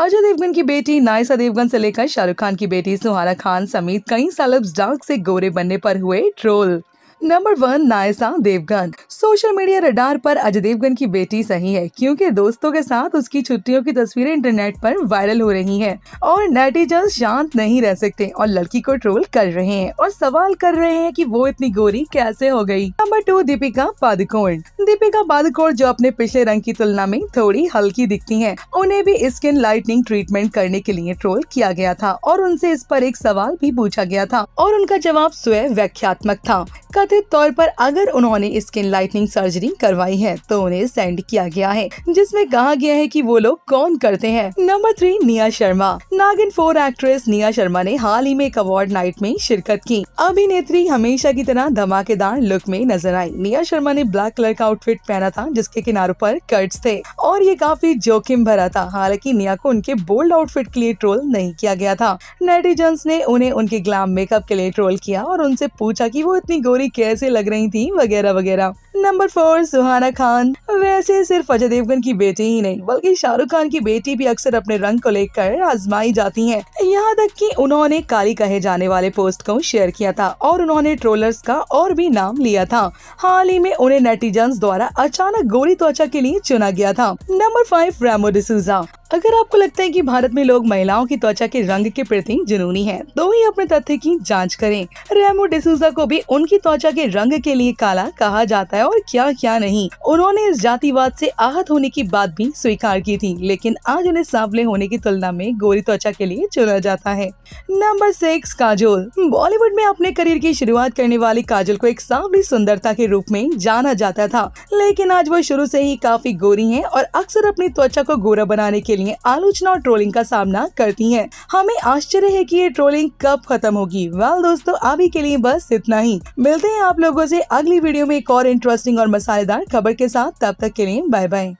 अजय देवगन की बेटी नायसा देवगन से लेकर शाहरुख खान की बेटी सुहाना खान समेत कई सेलेब्स डार्क से गोरे बनने पर हुए troll number one Nysa Devgan social media radar पर अजय देवगन की बेटी सही है क्योंकि दोस्तों के साथ उसकी छुट्टियों की तस्वीरें इंटरनेट पर वायरल हो रही हैं और नेटिजन शांत नहीं रह सकते और लड़की को ट्रोल कर रहे हैं और सवाल कर रहे हैं कि वो इतनी गोरी कैसे हो गई नंबर टू दीपिका पादुकोण दीपिका पादुकोण जो अपने पिछले रंग की तुलना में थोड़ी हल्की दिखती है उन्हें भी स्किन लाइटनिंग ट्रीटमेंट करने के लिए ट्रोल किया गया था और उनसे इस पर एक सवाल भी पूछा गया था और उनका जवाब स्वयं व्याख्यात्मक था कथित तौर पर अगर उन्होंने स्किन लाइटनिंग सर्जरी करवाई है तो उन्हें सेंड किया गया है जिसमें कहा गया है कि वो लोग कौन करते हैं नंबर थ्री निया शर्मा नागिन फोर एक्ट्रेस निया शर्मा ने हाल ही में एक अवार्ड नाइट में शिरकत की अभिनेत्री हमेशा की तरह धमाकेदार लुक में नजर आई निया शर्मा ने ब्लैक कलर का आउटफिट पहना था जिसके किनारों पर कट्स थे और ये काफी जोखिम भरा था हालांकि निया को उनके बोल्ड आउटफिट के लिए ट्रोल नहीं किया गया था नेटिजन्स ने उन्हें उनके ग्लैम मेकअप के लिए ट्रोल किया और उनसे पूछा की वो इतनी गोरी जोड़ी कैसे लग रही थी वगैरह वगैरह नंबर फोर सुहाना खान वैसे सिर्फ अजय देवगन की बेटी ही नहीं बल्कि शाहरुख खान की बेटी भी अक्सर अपने रंग को लेकर आजमाई जाती है यहाँ तक कि उन्होंने काली कहे जाने वाले पोस्ट को शेयर किया था और उन्होंने ट्रोलर्स का और भी नाम लिया था हाल ही में उन्हें नेटिजन द्वारा अचानक गोरी त्वचा के लिए चुना गया था नंबर फाइव रेमो डिसूजा अगर आपको लगता है कि भारत में लोग महिलाओं की त्वचा के रंग के प्रति जुनूनी हैं, तो ही अपने तथ्य की जांच करें रेमो डिसूजा को भी उनकी त्वचा के रंग के लिए काला कहा जाता है और क्या क्या नहीं उन्होंने इस जातिवाद से आहत होने की बात भी स्वीकार की थी लेकिन आज उन्हें सांवले होने की तुलना में गोरी त्वचा के लिए चुना जाता है नंबर सिक्स काजोल बॉलीवुड में अपने करियर की शुरुआत करने वाली काजोल को एक सांवली सुंदरता के रूप में जाना जाता था लेकिन आज वो शुरू से ही काफी गोरी है और अक्सर अपनी त्वचा को गोरा बनाने के के लिए आलोचना और ट्रोलिंग का सामना करती है हमें आश्चर्य है की ये ट्रोलिंग कब खत्म होगी वेल दोस्तों अभी के लिए बस इतना ही मिलते हैं आप लोगों से अगली वीडियो में एक और इंटरेस्टिंग और मसालेदार खबर के साथ तब तक के लिए बाय बाय